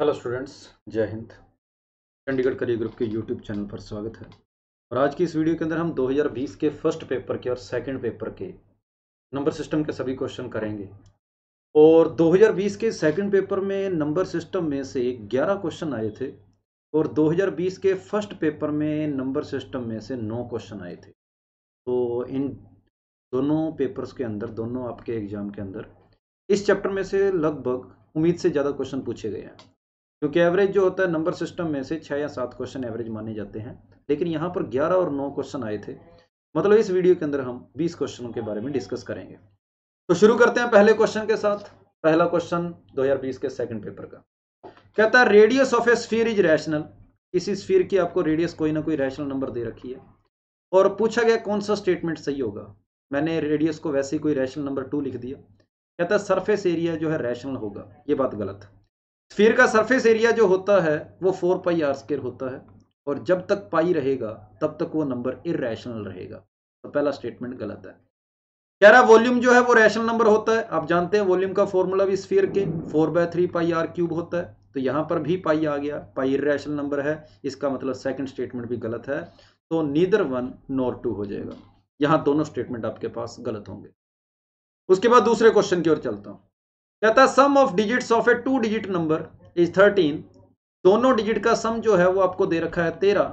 hello students जय हिंद Chandigarh career group के यूट्यूब चैनल पर स्वागत है और आज की इस वीडियो के अंदर हम 2020 के फर्स्ट पेपर के और सेकंड पेपर के नंबर सिस्टम के सभी क्वेश्चन करेंगे और 2020 के सेकंड पेपर में नंबर सिस्टम में से 11 क्वेश्चन आए थे और 2020 के फर्स्ट पेपर में नंबर सिस्टम में से नौ क्वेश्चन आए थे तो इन दोनों पेपर्स के अंदर दोनों आपके एग्जाम के अंदर इस चैप्टर में से लगभग उम्मीद से ज़्यादा क्वेश्चन पूछे गए हैं क्योंकि एवरेज जो होता है नंबर सिस्टम में से छः या सात क्वेश्चन एवरेज माने जाते हैं लेकिन यहाँ पर ग्यारह और नौ क्वेश्चन आए थे मतलब इस वीडियो के अंदर हम बीस क्वेश्चनों के बारे में डिस्कस करेंगे तो शुरू करते हैं पहले क्वेश्चन के साथ पहला क्वेश्चन दो के सेकेंड पेपर का कहता है radius of a sphere is rational किसी स्फीयर की आपको रेडियस कोई ना कोई रैशनल नंबर दे रखी है और पूछा गया कौन सा स्टेटमेंट सही होगा मैंने रेडियस को वैसे ही कोई रैशनल नंबर टू लिख दिया कहता है सरफेस एरिया जो है रैशनल होगा ये बात गलत है स्फीयर का सरफेस एरिया जो होता है वो फोर पाई आर स्केयर होता है और जब तक पाई रहेगा तब तक वो नंबर इरेशनल रहेगा तो पहला स्टेटमेंट गलत है कह रहा वॉल्यूम जो है वो रैशनल नंबर होता है आप जानते हैं वॉल्यूम का फॉर्मूला भी स्फीयर के four by three pi r cube होता है तो यहां पर भी पाई आ गया पाई इरेशनल नंबर है इसका मतलब सेकंड स्टेटमेंट भी गलत है तो नीदर वन नॉर टू हो जाएगा यहां दोनों स्टेटमेंट आपके पास गलत होंगे उसके बाद दूसरे क्वेश्चन की ओर चलता हूं कहता है sum of digits of a two digit number is thirteen दोनों डिजिट का सम जो है वो आपको दे रखा है तेरह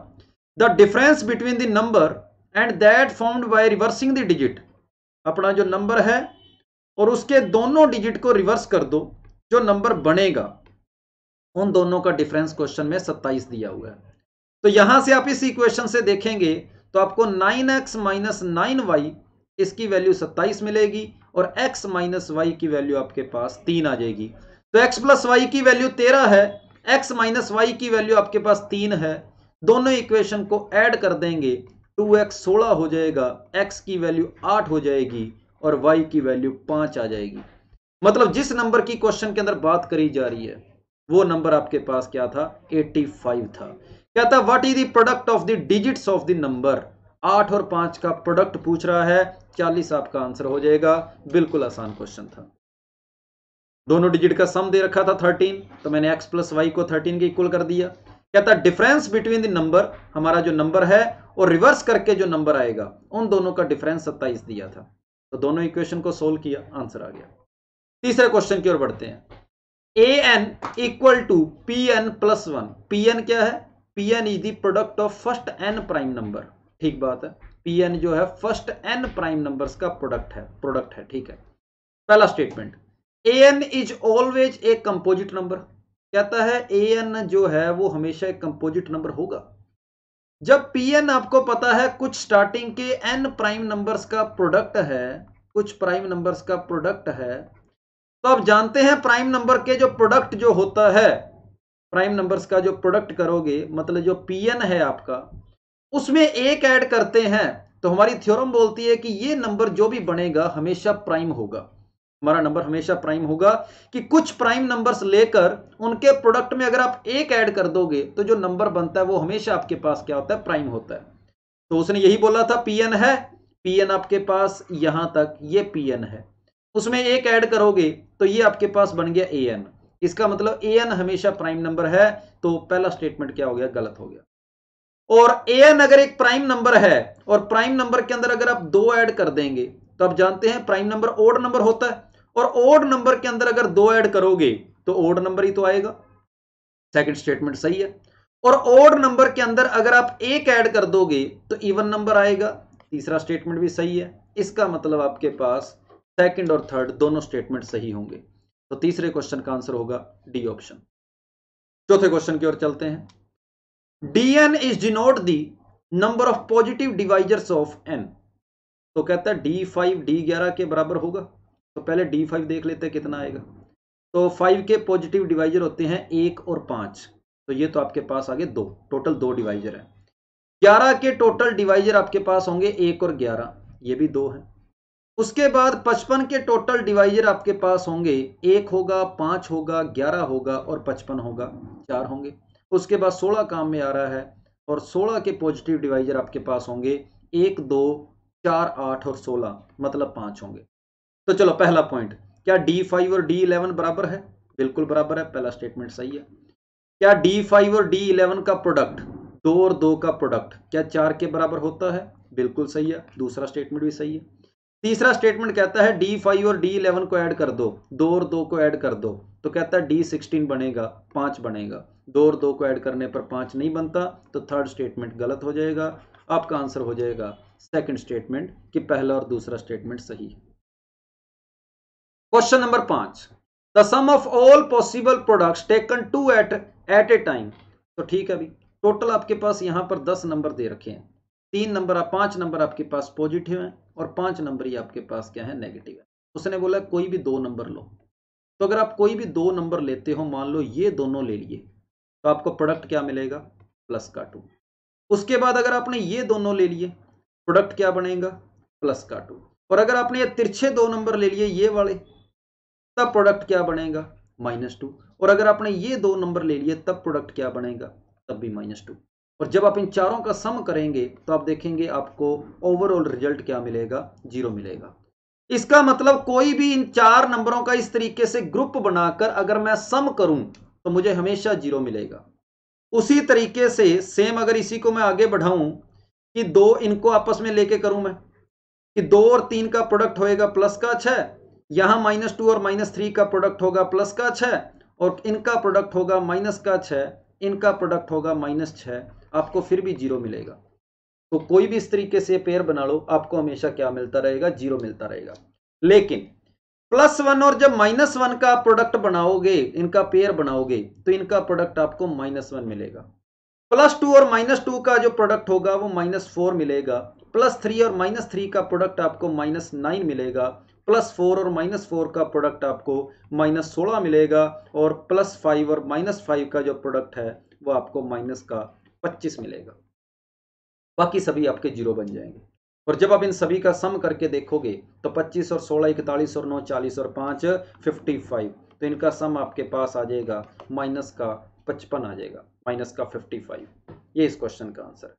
the difference between the number and that formed by reversing the digit अपना जो नंबर है और उसके दोनों डिजिट को रिवर्स कर दो जो नंबर बनेगा उन दोनों का डिफरेंस क्वेश्चन में सत्ताईस दिया हुआ है तो यहां से आप इस इक्वेशन से देखेंगे तो आपको nine x minus nine y इसकी वैल्यू सत्ताईस मिलेगी और x माइनस वाई की वैल्यू आपके पास तीन आ जाएगी तो x प्लस वाई की वैल्यू तेरह है x माइनस वाई की वैल्यू आपके पास तीन है दोनों इक्वेशन को ऐड कर देंगे 2x सोलह हो जाएगा x की वैल्यू आठ हो जाएगी और y की वैल्यू पांच आ जाएगी मतलब जिस नंबर की क्वेश्चन के अंदर बात करी जा रही है वो नंबर आपके पास क्या था 85 था कहता what is the product of the digits of the number आठ और पांच का प्रोडक्ट पूछ रहा है चालीस आपका आंसर हो जाएगा बिल्कुल आसान क्वेश्चन था दोनों डिजिट का सम दे रखा था थर्टीन तो मैंने एक्स प्लस वाई को थर्टीन के इक्वल कर दिया कहता डिफरेंस बिटवीन द नंबर हमारा जो नंबर है और रिवर्स करके जो नंबर आएगा उन दोनों का डिफरेंस सत्ताईस दिया था तो दोनों इक्वेशन को सोल्व किया आंसर आ गया तीसरे क्वेश्चन की ओर बढ़ते हैं a n equal to p n plus one p n क्या है p n is the product of first n prime number ठीक बात है पी एन जो है फर्स्ट एन प्राइम नंबर का प्रोडक्ट है प्रोडक्ट है ठीक है पहला statement a n is always a composite number कहता है ए एन जो है वो हमेशा एक कंपोजिट नंबर होगा जब पी एन आपको पता है कुछ स्टार्टिंग के एन प्राइम नंबर्स का प्रोडक्ट है कुछ प्राइम नंबर्स का प्रोडक्ट है तो आप जानते हैं प्राइम नंबर के जो प्रोडक्ट जो होता है प्राइम नंबर्स का जो प्रोडक्ट करोगे मतलब जो पी एन है आपका उसमें एक ऐड करते हैं तो हमारी थ्योरम बोलती है कि ये नंबर जो भी बनेगा हमेशा प्राइम होगा हमारा नंबर हमेशा प्राइम होगा कि कुछ प्राइम नंबर्स लेकर उनके प्रोडक्ट में अगर आप एक ऐड कर दोगे तो जो नंबर बनता है वो हमेशा आपके पास क्या होता है प्राइम होता है तो उसने यही बोला था पीएन है पीएन आपके पास यहां तक ये पीएन है उसमें एक ऐड करोगे तो ये आपके पास बन गया ए इसका मतलब ए हमेशा प्राइम नंबर है तो पहला स्टेटमेंट क्या हो गया गलत हो गया और एन अगर एक प्राइम नंबर है और प्राइम नंबर के अंदर अगर आप दो ऐड कर देंगे तो आप जानते हैं प्राइम नंबर ओड नंबर होता है और ओड नंबर के अंदर अगर दो ऐड करोगे तो ओड नंबर ही तो आएगा सेकंड स्टेटमेंट सही है और ओड नंबर के अंदर अगर आप एक ऐड कर दोगे तो इवन नंबर आएगा तीसरा स्टेटमेंट भी सही है इसका मतलब आपके पास सेकेंड और थर्ड दोनों स्टेटमेंट सही होंगे तो तीसरे क्वेश्चन का आंसर होगा डी ऑप्शन चौथे क्वेश्चन की ओर चलते हैं dn is denote the number of positive divisors of n तो कहता है डी फाइव डी ग्यारह के बराबर होगा तो पहले डी फाइव देख लेते हैं कितना आएगा तो फाइव के पॉजिटिव डिवाइजर होते हैं एक और पांच तो ये तो आपके पास आगे दो टोटल दो डिवाइजर है ग्यारह के टोटल डिवाइजर आपके पास होंगे एक और ग्यारह ये भी दो है उसके बाद पचपन के टोटल डिवाइजर आपके पास होंगे एक होगा पांच होगा ग्यारह होगा और पचपन होगा चार होंगे उसके बाद सोलह काम में आ रहा है और सोलह के पॉजिटिव डिवाइजर आपके पास होंगे एक दो चार आठ और सोलह मतलब पांच होंगे तो चलो पहला पॉइंट क्या डी फाइव और डी इलेवन बराबर है बिल्कुल बराबर है पहला स्टेटमेंट सही है क्या डी फाइव और डी इलेवन का प्रोडक्ट दो और दो का प्रोडक्ट क्या चार के बराबर होता है बिल्कुल सही है दूसरा स्टेटमेंट भी सही है तीसरा स्टेटमेंट कहता है डी फाइव और डी इलेवन को ऐड कर दो दो और दो को ऐड कर दो तो कहता है डी सिक्सटीन बनेगा पांच बनेगा दो और दो को ऐड करने पर पाँच नहीं बनता तो थर्ड स्टेटमेंट गलत हो जाएगा आपका आंसर हो जाएगा सेकंड स्टेटमेंट कि पहला और दूसरा स्टेटमेंट सही है क्वेश्चन नंबर पांच the sum of all possible products taken two at at a time तो ठीक है अभी टोटल आपके पास यहां पर दस नंबर दे रखे हैं तीन नंबर पांच नंबर आपके पास पॉजिटिव है और पांच नंबर ही आपके पास क्या है नेगेटिव है उसने बोला कोई भी दो नंबर लो तो अगर आप कोई भी दो नंबर लेते हो मान लो ये दोनों ले लिए तो आपको प्रोडक्ट क्या मिलेगा प्लस का टू उसके बाद अगर आपने ये दोनों ले लिए प्रोडक्ट क्या बनेगा प्लस का टू और अगर आपने ये तिरछे दो नंबर ले लिए ये वाले तब प्रोडक्ट क्या बनेगा माइनस टू और अगर आपने ये दो नंबर ले लिए तब प्रोडक्ट क्या बनेगा तब भी माइनस टू और जब आप इन चारों का सम करेंगे तो आप देखेंगे आपको ओवरऑल रिजल्ट क्या मिलेगा जीरो मिलेगा इसका मतलब कोई भी इन चार नंबरों का इस तरीके से ग्रुप बनाकर अगर मैं सम करूं तो मुझे हमेशा जीरो मिलेगा उसी तरीके से सेम अगर इसी को मैं आगे बढ़ाऊं कि दो इनको आपस में लेके करूं मैं कि दो और तीन का प्रोडक्ट होएगा प्लस का छह यहां माइनस टू और माइनस थ्री का प्रोडक्ट होगा प्लस का छह और इनका प्रोडक्ट होगा माइनस का छह इनका प्रोडक्ट होगा माइनस छह आपको फिर भी जीरो मिलेगा तो कोई भी इस तरीके से पेयर बना लो आपको हमेशा क्या मिलता रहेगा जीरो मिलता रहेगा लेकिन प्लस वन और जब माइनस वन का प्रोडक्ट बनाओगे इनका पेयर बनाओगे तो इनका प्रोडक्ट आपको माइनस वन मिलेगा प्लस टू और माइनस टू का जो प्रोडक्ट होगा वो माइनस फोर मिलेगा प्लस थ्री और माइनस थ्री का प्रोडक्ट आपको माइनस नाइन मिलेगा प्लस फोर और माइनस फोर का प्रोडक्ट आपको माइनस सोलह मिलेगा और प्लस फाइव और माइनस फाइव का जो प्रोडक्ट है वो आपको माइनस का पच्चीस मिलेगा बाकी सभी आपके जीरो बन जाएंगे और जब आप इन सभी का सम करके देखोगे तो 25 और 16 इकतालीस और 9 40 और 5 55 तो इनका सम आपके पास आ जाएगा माइनस का 55 आ जाएगा माइनस का 55 ये इस क्वेश्चन का आंसर है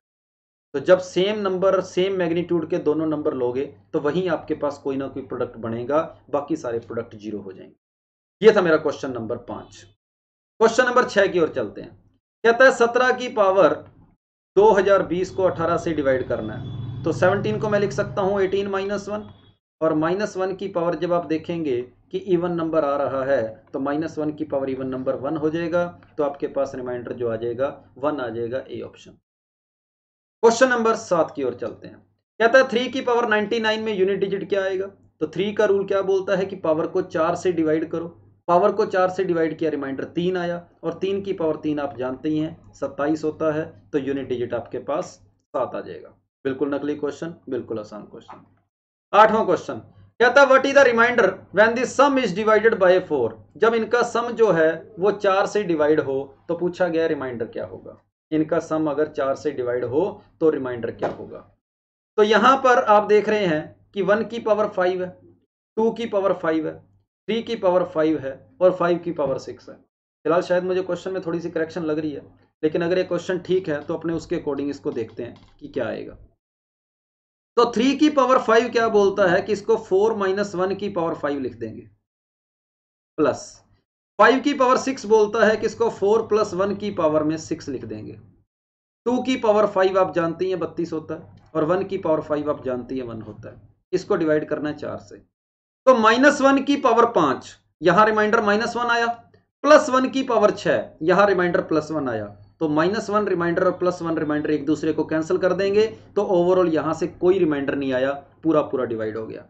तो जब सेम नंबर सेम मैग्नीट्यूड के दोनों नंबर लोगे तो वहीं आपके पास कोई ना कोई प्रोडक्ट बनेगा बाकी सारे प्रोडक्ट जीरो हो जाएंगे ये था मेरा क्वेश्चन नंबर पांच क्वेश्चन नंबर छह की ओर चलते हैं कहता है सत्रह की पावर 2020 को 18 से डिवाइड करना है तो 17 को मैं लिख सकता हूं 18 माइनस वन और माइनस वन की पावर जब आप देखेंगे कि इवन नंबर आ रहा है तो माइनस वन की पावर इवन नंबर वन हो जाएगा तो आपके पास रिमाइंडर जो आ जाएगा वन आ जाएगा ए ऑप्शन क्वेश्चन नंबर सात की ओर चलते हैं कहता है थ्री की पावर 99 में यूनिट डिजिट क्या आएगा तो थ्री का रूल क्या बोलता है कि पावर को चार से डिवाइड करो पावर को चार से डिवाइड किया रिमाइंडर तीन आया और तीन की पावर तीन आप जानते ही हैं सत्ताईस होता है तो यूनिट डिजिट आपके पास सात आ जाएगा बिल्कुल नकली क्वेश्चन बिल्कुल आसान क्वेश्चन आठवां क्वेश्चन कहता what is the remainder when the sum is divided by four जब इनका सम जो है वो चार से डिवाइड हो तो पूछा गया रिमाइंडर क्या होगा इनका सम अगर चार से डिवाइड हो तो रिमाइंडर क्या होगा तो यहां पर आप देख रहे हैं कि वन की पावर फाइव है टू की पावर फाइव है थ्री की पावर फाइव है और फाइव की पावर सिक्स है फिलहाल शायद मुझे क्वेश्चन में थोड़ी सी करेक्शन लग रही है लेकिन अगर ये क्वेश्चन ठीक है तो अपने उसके अकॉर्डिंग इसको देखते हैं कि क्या आएगा तो थ्री की पावर फाइव क्या बोलता है कि इसको फोर माइनस वन की पावर फाइव लिख देंगे प्लस फाइव की पावर सिक्स बोलता है कि इसको फोर प्लस वन की पावर में सिक्स लिख देंगे टू की पावर फाइव आप जानती हैं बत्तीस होता है और वन की पावर फाइव आप जानती हैं वन होता है इसको डिवाइड करना है चार से तो माइनस वन की पावर पांच यहां रिमाइंडर माइनस वन आया प्लस वन की पावर छह यहां रिमाइंडर प्लस वन आया तो माइनस वन रिमाइंडर और प्लस वन रिमाइंडर एक दूसरे को कैंसिल कर देंगे तो ओवरऑल यहां से कोई रिमाइंडर नहीं आया पूरा पूरा डिवाइड हो गया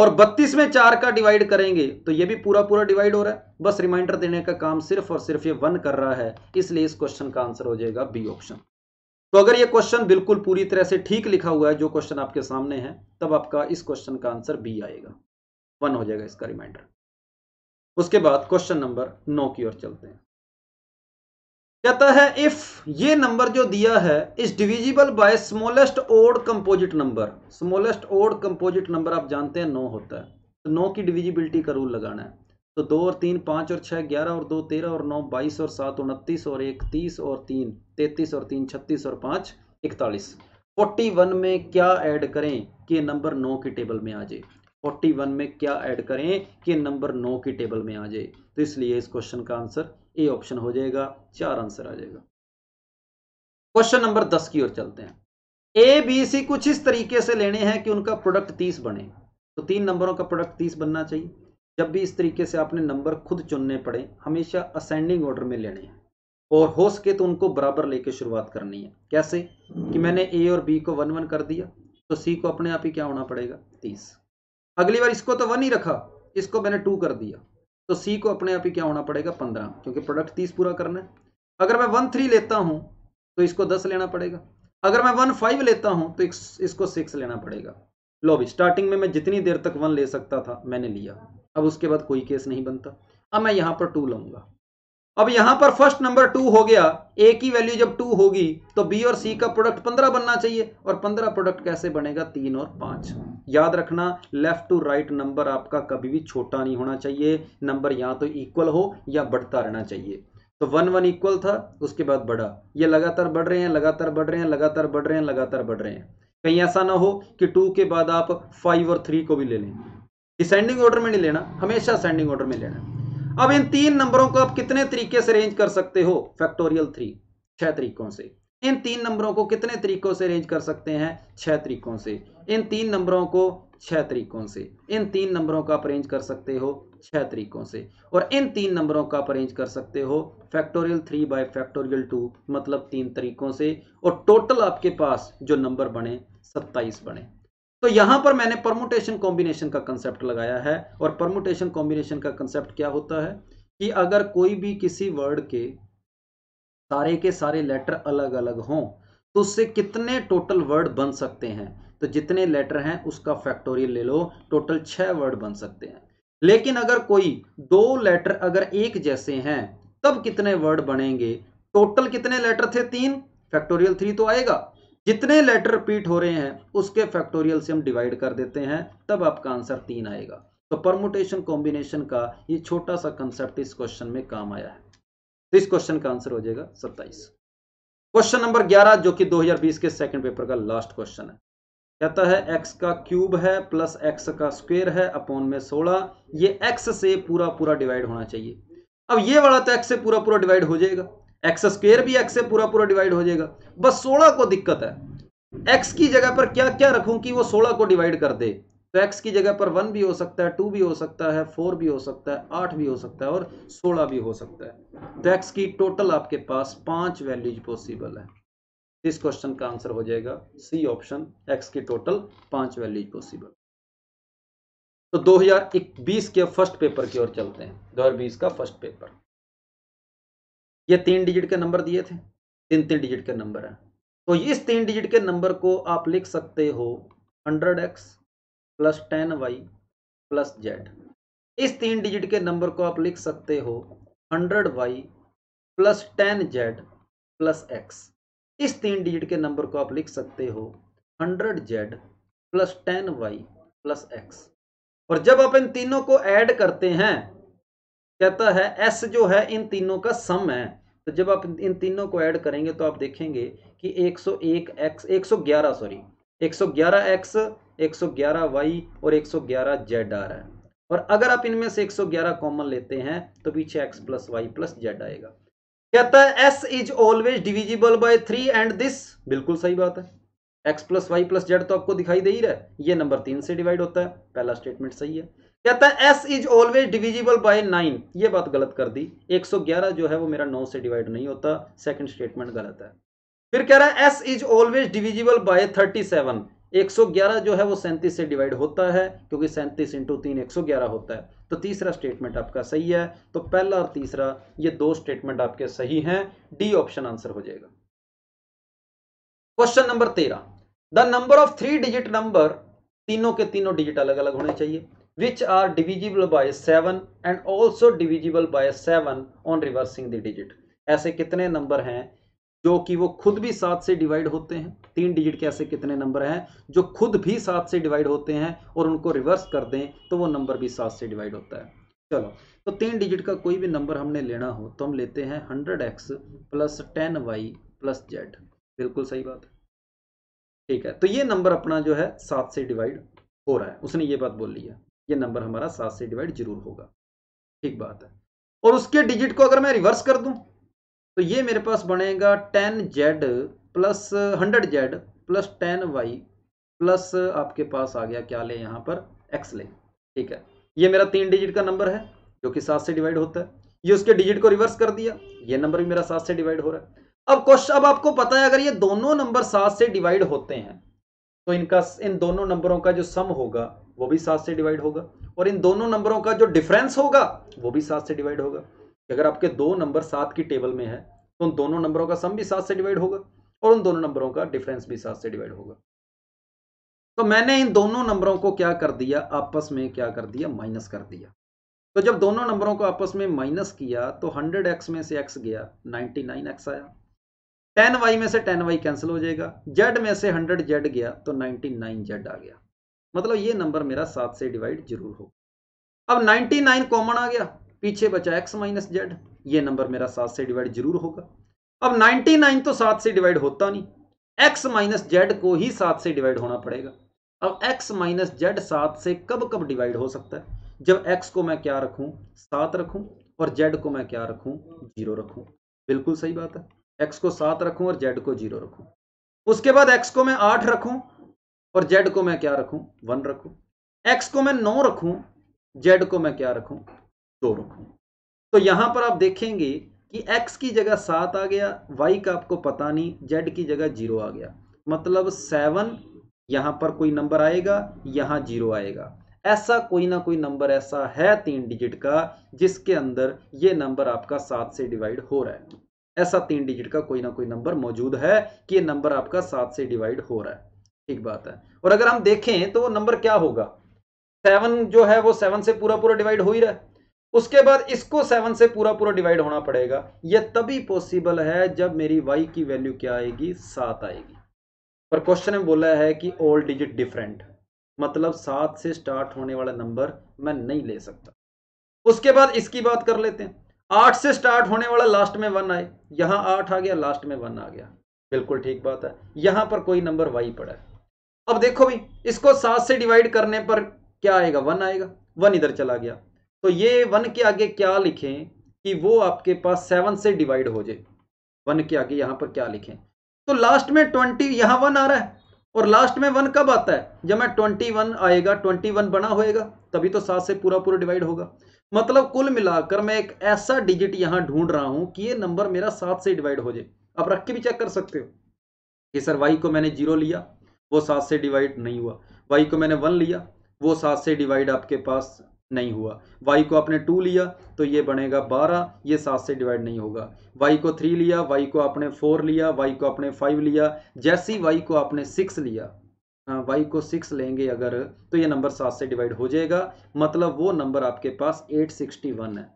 और 32 में चार का डिवाइड करेंगे तो ये भी पूरा पूरा डिवाइड हो रहा है बस रिमाइंडर देने का काम सिर्फ और सिर्फ ये वन कर रहा है इसलिए इस क्वेश्चन का आंसर हो जाएगा बी ऑप्शन तो अगर ये क्वेश्चन बिल्कुल पूरी तरह से ठीक लिखा हुआ है जो क्वेश्चन आपके सामने है तब आपका इस क्वेश्चन का आंसर बी आएगा वन हो जाएगा इसका रिमाइंडर उसके बाद क्वेश्चन नंबर नौ की ओर चलते हैं कहता है इफ ये नंबर जो दिया है is divisible by smallest odd composite number smallest odd composite number आप जानते हैं नौ होता है तो नौ की डिविजिबिलिटी का रूल लगाना है तो दो और तीन पाँच और छः ग्यारह और दो तेरह और नौ बाईस और सात उनतीस और एक तीस और तीन तैतीस और तीन छत्तीस और पाँच इकतालीस फोर्टी वन में क्या ऐड करें कि नंबर नौ की टेबल में आ जाए फोर्टी वन में क्या ऐड करें कि नंबर नौ की टेबल में आ जाए तो इसलिए इस क्वेश्चन का आंसर ए ऑप्शन हो जाएगा चार आंसर आ जाएगा क्वेश्चन नंबर दस की ओर चलते हैं ए बी सी कुछ इस तरीके से लेने हैं कि उनका प्रोडक्ट तीस बने तो तीन नंबरों का प्रोडक्ट तीस बनना चाहिए जब भी इस तरीके से आपने नंबर खुद चुनने पड़े हमेशा असेंडिंग ऑर्डर में लेने हैं और हो सके तो उनको बराबर लेके शुरुआत करनी है कैसे कि मैंने ए और बी को वन वन कर दिया तो सी को अपने आप ही क्या होना पड़ेगा तीस अगली बार इसको तो वन ही रखा इसको मैंने टू कर दिया तो सी को अपने आप ही क्या होना पड़ेगा पंद्रह क्योंकि प्रोडक्ट तीस पूरा करना है अगर मैं वन थ्री लेता हूं तो इसको दस लेना पड़ेगा अगर मैं वन फाइव लेता हूं तो इसको सिक्स लेना पड़ेगा लो भी स्टार्टिंग में मैं जितनी देर तक वन ले सकता था मैंने लिया अब उसके बाद कोई केस नहीं बनता अब मैं यहां पर टू लूंगा अब यहां पर फर्स्ट नंबर टू हो गया ए की वैल्यू जब टू होगी तो बी और सी का प्रोडक्ट पंद्रह बनना चाहिए और पंद्रह प्रोडक्ट कैसे बनेगा तीन और पांच याद रखना लेफ्ट टू राइट नंबर आपका कभी भी छोटा नहीं होना चाहिए नंबर या तो इक्वल हो या बढ़ता रहना चाहिए तो वन वन इक्वल था उसके बाद बढ़ा ये लगातार बढ़ रहे हैं लगातार बढ़ रहे हैं लगातार बढ़ रहे हैं लगातार बढ़ रहे हैं कहीं ऐसा ना हो कि टू के बाद आप फाइव और थ्री को भी ले लें डिसेंडिंग ऑर्डर में नहीं लेना हमेशा असेंडिंग ऑर्डर में लेना अब इन तीन नंबरों को आप कितने तरीके से अरेंज कर सकते हो फैक्टोरियल थ्री छह तरीकों से इन तीन नंबरों को कितने तरीकों से अरेंज कर सकते हैं छह तरीकों से इन तीन नंबरों को छह तरीकों से इन तीन नंबरों का आप अरेंज कर सकते हो छह तरीकों से और इन तीन नंबरों का आप अरेंज कर सकते हो factorial three by factorial two मतलब तीन तरीकों से और टोटल आपके पास जो नंबर बने सत्ताईस बने तो यहां पर मैंने परमोटेशन कॉम्बिनेशन का कंसेप्ट लगाया है और परमोटेशन कॉम्बिनेशन का कंसेप्ट क्या होता है कि अगर कोई भी किसी वर्ड के सारे के सारे लेटर अलग अलग हों तो उससे कितने टोटल वर्ड बन सकते हैं तो जितने लेटर हैं उसका फैक्टोरियल ले लो टोटल छह वर्ड बन सकते हैं लेकिन अगर कोई दो लेटर अगर एक जैसे हैं तब कितने वर्ड बनेंगे टोटल कितने लेटर थे तीन फैक्टोरियल थ्री तो आएगा जितने लेटर रिपीट हो रहे हैं उसके फैक्टोरियल से हम डिवाइड कर देते हैं तब आपका आंसर तीन आएगा तो परमोटेशन कॉम्बिनेशन का ये छोटा सा कंसेप्ट इस क्वेश्चन में काम आया है तो इस क्वेश्चन का आंसर हो जाएगा सत्ताईस क्वेश्चन नंबर ग्यारह जो कि 2020 के सेकंड पेपर का लास्ट क्वेश्चन है कहता है एक्स का क्यूब है प्लस एक्स का स्क्वेयर है अपॉन में सोलह ये एक्स से पूरा पूरा डिवाइड होना चाहिए अब ये वाला तो एक्स से पूरा पूरा डिवाइड हो जाएगा एक्स स्क्वेयर भी एक्स से पूरा पूरा डिवाइड हो जाएगा बस सोलह को दिक्कत है एक्स की जगह पर क्या क्या रखूं कि वो सोलह को डिवाइड कर दे तो एक्स की जगह पर वन भी हो सकता है टू भी हो सकता है फोर भी हो सकता है आठ भी हो सकता है और सोलह भी हो सकता है तो एक्स की टोटल आपके पास पांच वैल्यूज पॉसिबल है इस क्वेश्चन का आंसर हो जाएगा सी ऑप्शन एक्स की टोटल पांच वैल्यूज पॉसिबल तो 2020 के फर्स्ट पेपर की ओर चलते हैं 2020 का फर्स्ट पेपर ये तीन डिजिट के नंबर दिए थे तीन तीन डिजिट के नंबर हैं तो इस तीन डिजिट के नंबर को आप लिख सकते हो hundred x plus ten y plus z इस तीन डिजिट के नंबर को आप लिख सकते हो hundred y plus ten z plus x इस तीन डिजिट के नंबर को आप लिख सकते हो hundred z plus ten y plus x और जब आप इन तीनों को ऐड करते हैं कहता है एस जो है इन तीनों का सम है तो जब आप इन तीनों को ऐड करेंगे तो आप देखेंगे कि 101 एक्स 111 सॉरी 111 एक्स वाई और 111 जेड आ रहा है और अगर आप इनमें से 111 कॉमन लेते हैं तो पीछे x plus y plus z आएगा कहता है s is always divisible by three and this बिल्कुल सही बात है x plus y plus z तो आपको दिखाई दे ही रहा है ये नंबर तीन से डिवाइड होता है पहला स्टेटमेंट सही है कहता है S is always divisible by nine ये बात गलत कर दी 111 जो है वो मेरा नौ से डिवाइड नहीं होता सेकंड स्टेटमेंट गलत है फिर कह रहा है S is always divisible by 37 111 जो है वो सैंतीस से डिवाइड होता है क्योंकि सैंतीस इंटू तीन एक होता है तो तीसरा स्टेटमेंट आपका सही है तो पहला और तीसरा ये दो स्टेटमेंट आपके सही हैं डी ऑप्शन आंसर हो जाएगा क्वेश्चन नंबर तेरह the number of three digit number तीनों के तीनों डिजिट अलग अलग होने चाहिए which are divisible by 7 and also divisible by 7 on reversing the digit ऐसे कितने नंबर हैं जो कि वो खुद भी सात से डिवाइड होते हैं तीन डिजिट के ऐसे कितने नंबर हैं जो खुद भी सात से डिवाइड होते हैं और उनको रिवर्स कर दें तो वो नंबर भी सात से डिवाइड होता है चलो तो तीन डिजिट का कोई भी नंबर हमने लेना हो तो हम लेते हैं hundred x plus ten y plus z बिल्कुल सही बात है ठीक है तो ये नंबर अपना जो है सात से डिवाइड हो रहा है उसने ये बात बोल ली है ये नंबर हमारा सात से डिवाइड जरूर होगा ठीक बात है और उसके डिजिट को अगर मैं रिवर्स कर दूं तो ये मेरे पास बनेगा ten z plus hundred z plus ten y plus आपके पास आ गया क्या ले यहाँ पर एक्स ले ठीक है ये मेरा तीन डिजिट का नंबर है जो कि सात से डिवाइड होता है ये उसके डिजिट को रिवर्स कर दिया ये नंबर भी मेरा सात से डिवाइड हो रहा है अब क्वेश्चन अब आपको पता है अगर ये दोनों नंबर सात से डिवाइड होते हैं तो इनका इन दोनों नंबरों का जो सम होगा वो भी सात से डिवाइड होगा और इन दोनों नंबरों का जो डिफरेंस होगा वो भी सात से डिवाइड होगा अगर आपके दो नंबर सात की टेबल में है तो उन दोनों नंबरों का सम भी सात से डिवाइड होगा और उन दोनों नंबरों का डिफरेंस भी सात से डिवाइड होगा तो मैंने इन दोनों नंबरों को क्या कर दिया आपस में क्या कर दिया माइनस कर दिया तो जब दोनों नंबरों को आपस में माइनस किया तो एक्स में से एक्स गया एक्स आया टेन वाई में से टेन वाई कैंसिल हो जाएगा जेड में से हंड्रेड जेड गया तो नाइनटी नाइन जेड आ गया मतलब ये नंबर मेरा सात से डिवाइड जरूर हो अब 99 कॉमन आ गया पीछे बचा x माइनस जेड ये नंबर मेरा सात से डिवाइड जरूर होगा अब 99 तो सात से डिवाइड होता नहीं x माइनस जेड को ही सात से डिवाइड होना पड़ेगा अब x माइनस जेड सात से कब कब डिवाइड हो सकता है जब x को मैं क्या रखूं सात रखूं और z को मैं क्या रखूं जीरो रखूं बिल्कुल सही बात है x को सात रखूं और z को जीरो रखूं उसके बाद x को मैं आठ रखूं और जेड को मैं क्या रखूं वन रखूं एक्स को मैं नौ रखूं जेड को मैं क्या रखूं दो रखूं तो यहां पर आप देखेंगे कि एक्स की जगह सात आ गया वाई का आपको पता नहीं जेड की जगह जीरो आ गया मतलब सेवन यहां पर कोई नंबर आएगा यहां जीरो आएगा ऐसा कोई ना कोई नंबर ऐसा है तीन डिजिट का जिसके अंदर ये नंबर आपका सात से डिवाइड हो रहा है ऐसा तीन डिजिट का कोई ना कोई नंबर मौजूद है कि ये नंबर आपका सात से डिवाइड हो रहा है ठीक बात है और अगर हम देखें तो नंबर क्या होगा सेवन जो है वो सेवन से पूरा पूरा डिवाइड हो ही रहा है उसके बाद इसको सेवन से पूरा पूरा डिवाइड होना पड़ेगा ये तभी पॉसिबल है जब मेरी वाई की वैल्यू क्या आएगी सात आएगी पर क्वेश्चन में बोला है कि ऑल डिजिट डिफरेंट मतलब सात से स्टार्ट होने वाला नंबर मैं नहीं ले सकता उसके बाद इसकी बात कर लेते हैं आठ से स्टार्ट होने वाला लास्ट में वन आए यहां आठ आ गया लास्ट में वन आ गया बिल्कुल ठीक बात है यहां पर कोई नंबर वाई पड़ा है अब देखो भी इसको सात से डिवाइड करने पर क्या आएगा वन आएगा वन इधर चला गया तो ये वन के आगे क्या लिखें कि वो आपके पास सेवन से डिवाइड हो जाए वन के आगे यहां पर क्या लिखें तो लास्ट में ट्वेंटी यहां वन आ रहा है और लास्ट में वन कब आता है जब मैं ट्वेंटी वन आएगा ट्वेंटी वन बना होएगा तभी तो सात से पूरा पूरा डिवाइड होगा मतलब कुल मिलाकर मैं एक ऐसा डिजिट यहां ढूंढ रहा हूं कि ये नंबर मेरा सात से डिवाइड हो जाए आप रख के भी चेक कर सकते हो कि सर वाई को मैंने जीरो लिया वो सात से डिवाइड नहीं हुआ वाई को मैंने वन लिया वो सात से डिवाइड आपके पास नहीं हुआ वाई को आपने टू लिया तो ये बनेगा बारह ये सात से डिवाइड नहीं होगा वाई को थ्री लिया वाई को आपने फोर लिया वाई को आपने फाइव लिया जैसी वाई को आपने सिक्स लिया वाई हाँ, को सिक्स लेंगे अगर तो ये नंबर सात से डिवाइड हो जाएगा मतलब वो नंबर आपके पास एट सिक्सटी वन है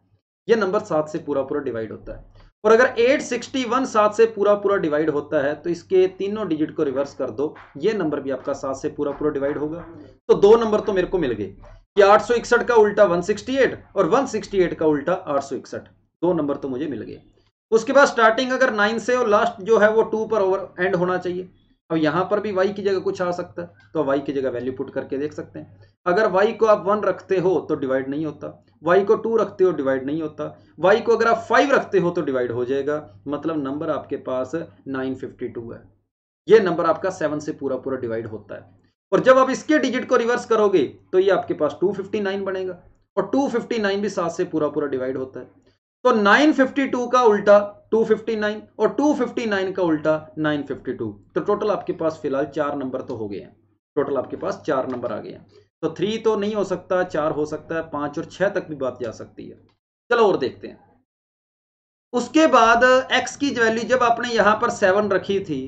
ये नंबर सात से पूरा पूरा डिवाइड होता है और अगर 861 सात से पूरा पूरा डिवाइड होता है तो इसके तीनों डिजिट को रिवर्स कर दो ये नंबर भी आपका सात से पूरा पूरा डिवाइड होगा तो दो नंबर तो मेरे को मिल गए कि 861 का उल्टा 168 और 168 का उल्टा 861 दो नंबर तो मुझे मिल गए उसके बाद स्टार्टिंग अगर 9 से और लास्ट जो है वो 2 पर ओवर एंड होना चाहिए अब यहाँ पर भी वाई की जगह कुछ आ सकता है तो वाई की जगह वैल्यू पुट करके देख सकते हैं अगर वाई को आप वन रखते हो तो डिवाइड नहीं होता वाई को टू रखते हो डिवाइड नहीं होता वाई को अगर आप फाइव रखते हो तो डिवाइड हो जाएगा मतलब नंबर आपके पास नाइन फिफ्टी टू है ये नंबर आपका सेवन से पूरा पूरा डिवाइड होता है और जब आप इसके डिजिट को रिवर्स करोगे तो ये आपके पास टू फिफ्टी नाइन बनेगा और टू फिफ्टी नाइन भी सात से पूरा पूरा डिवाइड होता है तो नाइन फिफ्टी टू का उल्टा टू फिफ्टी नाइन और टू फिफ्टी नाइन का उल्टा नाइन फिफ्टी टू तो टोटल आपके पास फिलहाल चार नंबर तो हो गए हैं टोटल आपके पास चार नंबर आ गए हैं तो थ्री तो नहीं हो सकता चार हो सकता है पांच और छह तक भी बात जा सकती है चलो और देखते हैं उसके बाद x की वैल्यू जब आपने यहां पर सेवन रखी थी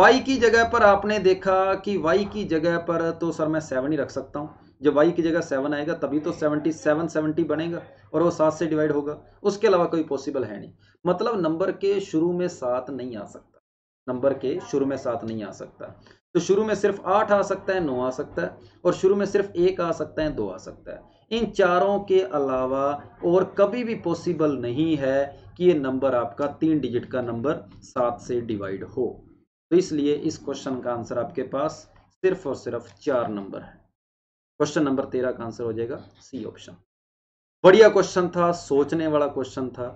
y की जगह पर आपने देखा कि y की जगह पर तो सर मैं सेवन ही रख सकता हूं जब y की जगह सेवन आएगा तभी तो सेवनटी सेवन सेवनटी बनेगा और वो सात से डिवाइड होगा उसके अलावा कोई पॉसिबल है नहीं मतलब नंबर के शुरू में सात नहीं आ सकता नंबर के शुरू में सात नहीं आ सकता तो शुरू में सिर्फ आठ आ सकता है नौ आ सकता है और शुरू में सिर्फ एक आ सकता है दो आ सकता है इन चारों के अलावा और कभी भी पॉसिबल नहीं है कि ये नंबर आपका तीन डिजिट का नंबर सात से डिवाइड हो तो इसलिए इस क्वेश्चन का आंसर आपके पास सिर्फ और सिर्फ चार नंबर है क्वेश्चन नंबर तेरह का आंसर हो जाएगा सी ऑप्शन बढ़िया क्वेश्चन था सोचने वाला क्वेश्चन था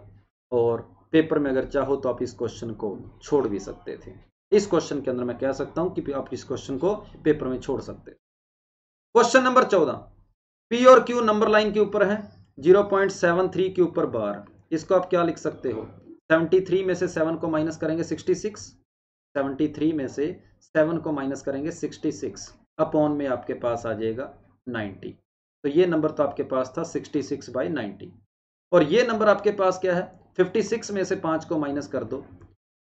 और पेपर में अगर चाहो तो आप इस क्वेश्चन को छोड़ भी सकते थे इस क्वेश्चन के अंदर मैं कह सकता हूं कि आप इस क्वेश्चन को पेपर में छोड़ सकते क्वेश्चन नंबर चौदह पी और क्यू नंबर लाइन के ऊपर है जीरो पॉइंट सेवन थ्री के ऊपर बार इसको आप क्या लिख सकते हो सेवनटी थ्री में से सेवन को माइनस करेंगे सिक्सटी सिक्स सेवनटी थ्री में से सेवन को माइनस करेंगे सिक्सटी सिक्स अपॉन में आपके पास आ जाएगा नाइन्टी तो ये नंबर तो आपके पास था सिक्सटी सिक्स बाई नाइन्टी और ये नंबर आपके पास क्या है फिफ्टी सिक्स में से पाँच को माइनस कर दो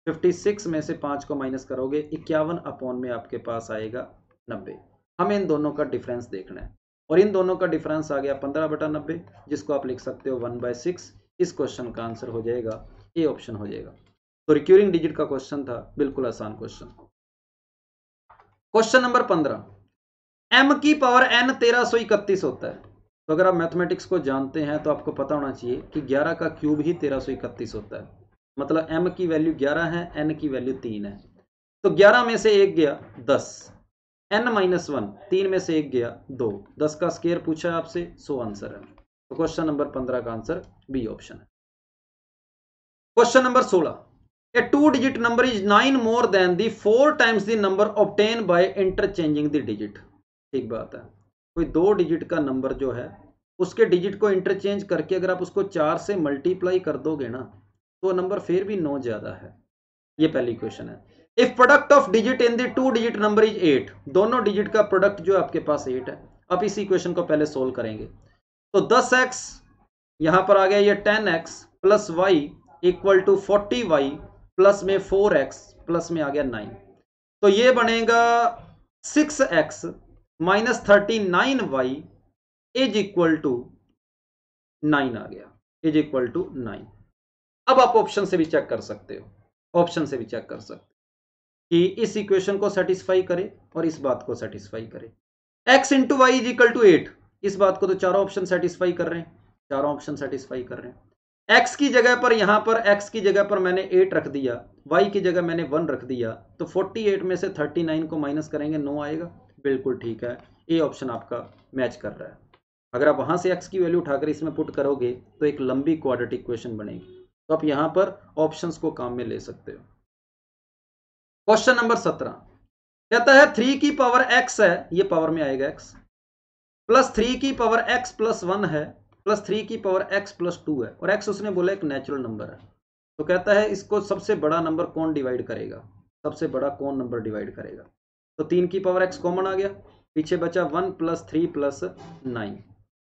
56 में से पांच को माइनस करोगे इक्यावन अपॉन में आपके पास आएगा नब्बे हमें इन दोनों का डिफरेंस देखना है और इन दोनों का डिफरेंस आ गया पंद्रह बटा नब्बे जिसको आप लिख सकते हो वन बाय सिक्स इस क्वेश्चन का आंसर हो जाएगा ए ऑप्शन हो जाएगा तो रिक्यूरिंग डिजिट का क्वेश्चन था बिल्कुल आसान क्वेश्चन क्वेश्चन नंबर पंद्रह एम की पावर एन तेरह सौ इकतीस होता है तो अगर आप मैथमेटिक्स को जानते हैं तो आपको पता होना चाहिए कि ग्यारह का क्यूब ही तेरह सौ इकतीस होता है मतलब एम की वैल्यू ग्यारह है एन की वैल्यू तीन है तो ग्यारह में से एक गया दस एन माइनस वन तीन में से एक गया दो दस का स्केयर पूछा है आपसे सो आंसर है तो क्वेश्चन नंबर पंद्रह का आंसर बी ऑप्शन है क्वेश्चन नंबर सोलह a two digit number is nine more than the four times the number obtain by interchanging the digit ठीक बात है कोई दो डिजिट का नंबर जो है उसके डिजिट को इंटरचेंज करके अगर आप उसको चार से मल्टीप्लाई कर दोगे ना तो नंबर फिर भी नौ ज्यादा है ये पहली क्वेश्चन है if product of digit in two digit number is eight दोनों डिजिट का प्रोडक्ट जो आपके पास एट है आप इसी क्वेश्चन को पहले सोल्व करेंगे तो दस एक्स यहां पर आ गया ये ten x plus y equal to forty y plus में फोर एक्स प्लस में आ गया नाइन तो ये बनेगा six x minus thirty nine y is equal to nine आ गया इज इक्वल टू नाइन अब आप ऑप्शन से भी चेक कर सकते हो ऑप्शन से भी चेक कर सकते हो कि इस इक्वेशन को सेटिस्फाई करे और इस बात को सेटिस्फाई करे x into y is equal to eight इस बात को तो चारों ऑप्शन सेटिस्फाई कर रहे हैं चारों ऑप्शन सेटिस्फाई कर रहे हैं x की जगह पर यहां पर x की जगह पर मैंने एट रख दिया y की जगह मैंने वन रख दिया तो फोर्टी एट में से थर्टी नाइन को माइनस करेंगे नो आएगा बिल्कुल ठीक है ए ऑप्शन आपका मैच कर रहा है अगर आप वहां से एक्स की वैल्यू उठाकर इसमें पुट करोगे तो एक लंबी क्वाड्रेटिक इक्वेशन बनेगी तो आप यहां पर ऑप्शंस को काम में ले सकते हो क्वेश्चन नंबर सत्रह कहता है थ्री की पावर एक्स है ये पावर में आएगा एक्स प्लस थ्री की पावर एक्स प्लस वन है प्लस थ्री की पावर एक्स प्लस टू है और एक्स उसने बोला एक नेचुरल नंबर है तो कहता है इसको सबसे बड़ा नंबर कौन डिवाइड करेगा सबसे बड़ा कौन नंबर डिवाइड करेगा तो तीन की पावर एक्स कॉमन आ गया पीछे बचा one plus three plus nine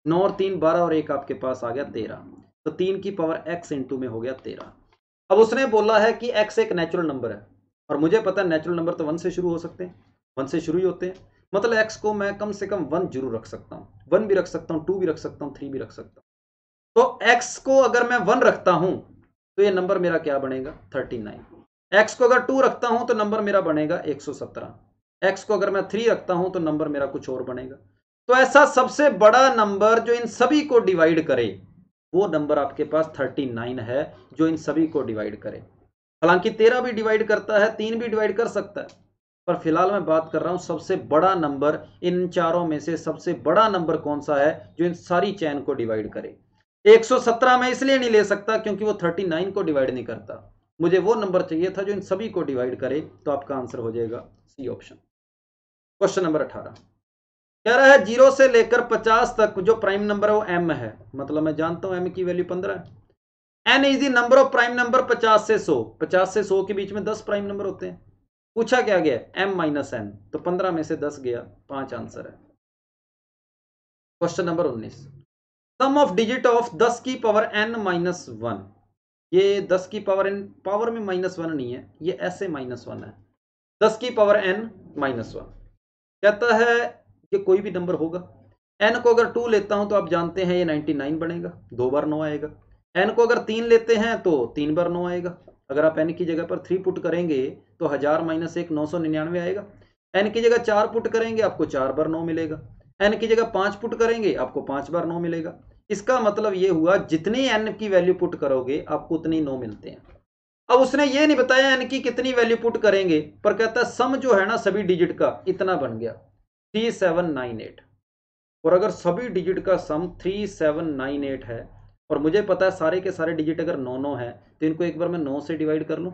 नौ और तीन बारह और एक आपके पास आ गया तेरह तो तीन की पावर एक्स इंटू में हो गया तेरह अब उसने बोला है कि एक्स एक नेचुरल नंबर है और मुझे पता है नेचुरल नंबर तो वन से शुरू हो सकते हैं वन से शुरू ही होते हैं मतलब एक्स को मैं कम से कम वन जरूर रख सकता हूँ वन भी रख सकता हूँ टू भी रख सकता हूँ थ्री भी रख सकता हूँ तो एक्स को अगर मैं वन रखता हूँ तो ये नंबर मेरा क्या बनेगा थर्टी नाइन एक्स को अगर टू रखता हूँ तो नंबर मेरा बनेगा एक सौ सत्रह एक्स को अगर मैं थ्री रखता हूँ तो नंबर मेरा कुछ और बनेगा तो ऐसा सबसे बड़ा नंबर जो इन सभी को डिवाइड करे वो नंबर आपके पास 39 है जो इन सभी को डिवाइड करे हालांकि तेरह भी डिवाइड करता है तीन भी डिवाइड कर सकता है पर फिलहाल मैं बात कर रहा हूं सबसे बड़ा नंबर इन चारों में से सबसे बड़ा नंबर कौन सा है जो इन सारी चैन को डिवाइड करे 117 मैं इसलिए नहीं ले सकता क्योंकि वो 39 को डिवाइड नहीं करता मुझे वो नंबर चाहिए था जो इन सभी को डिवाइड करे तो आपका आंसर हो जाएगा सी ऑप्शन क्वेश्चन नंबर अठारह कह रहा है जीरो से लेकर पचास तक जो प्राइम नंबर है वो एम है मतलब मैं जानता हूं एम की वैल्यू पंद्रह N is the number of prime number पचास से सो पचास से सो के बीच में दस प्राइम नंबर होते हैं पूछा क्या गया एम माइनस एन तो पंद्रह में से दस गया पांच आंसर है क्वेश्चन नंबर उन्नीस सम ऑफ डिजिट ऑफ दस की पावर एन माइनस वन ये दस की पावर एन पावर में माइनस वन नहीं है ये ऐसे माइनस वन है दस की पावर एन माइनस वन कहता है ये कोई भी नंबर होगा एन को अगर टू लेता हूं तो आप जानते हैं ये नाइनटी नाइन बनेगा दो बार नो आएगा एन को अगर तीन लेते हैं तो तीन बार नो आएगा अगर आप एन की जगह पर थ्री पुट करेंगे तो हजार माइनस एक नौ सौ निन्यानवे आएगा एन की जगह चार पुट करेंगे आपको चार बार नौ मिलेगा एन की जगह पांच पुट करेंगे आपको पांच बार नौ मिलेगा इसका मतलब ये हुआ जितनी एन की वैल्यू पुट करोगे आपको उतनी नो मिलते हैं अब उसने ये नहीं बताया एन की कितनी वैल्यू पुट करेंगे पर कहता सम जो है ना सभी डिजिट का इतना बन गया थ्री सेवन नाइन एट और अगर सभी डिजिट का sum three seven nine eight है और मुझे पता है सारे के सारे डिजिट अगर नौ नौ है तो इनको एक बार मैं नौ से डिवाइड कर लूँ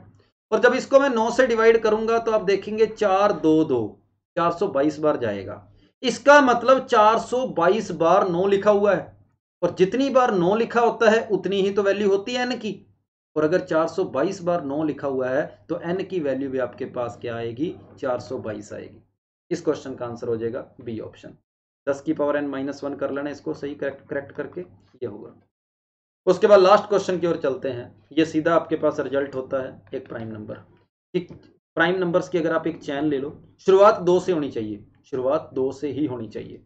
और जब इसको मैं नौ से डिवाइड करूंगा तो आप देखेंगे चार दो दो चार सौ बाईस बार जाएगा इसका मतलब चार सौ बाईस बार नौ लिखा हुआ है और जितनी बार नौ लिखा होता है उतनी ही तो वैल्यू होती है एन की और अगर चार सौ बाईस बार नौ लिखा हुआ है तो एन की वैल्यू भी आपके पास क्या आएगी चार सौ बाईस आएगी इस क्वेश्चन का आंसर हो जाएगा बी ऑप्शन दस की पावर एन माइनस वन कर लेना इसको सही करेक्ट करेक्ट करके ये होगा उसके बाद लास्ट क्वेश्चन की ओर चलते हैं ये सीधा आपके पास रिजल्ट होता है एक प्राइम नंबर एक प्राइम नंबर्स की अगर आप एक चैन ले लो शुरुआत दो से होनी चाहिए शुरुआत दो से ही होनी चाहिए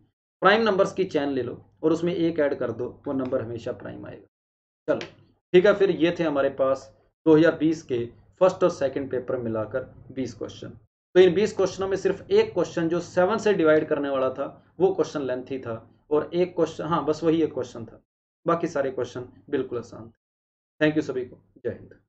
प्राइम नंबर्स की चैन ले लो और उसमें एक ऐड कर दो वो नंबर हमेशा प्राइम आएगा चलो ठीक है फिर ये थे हमारे पास 2020 के फर्स्ट और सेकंड पेपर मिलाकर 20 क्वेश्चन तो इन 20 क्वेश्चनों में सिर्फ एक क्वेश्चन जो सेवन से डिवाइड करने वाला था वो क्वेश्चन लेंथ था और एक क्वेश्चन हाँ बस वही एक क्वेश्चन था बाकी सारे क्वेश्चन बिल्कुल आसान थे थैंक यू सभी को जय हिंद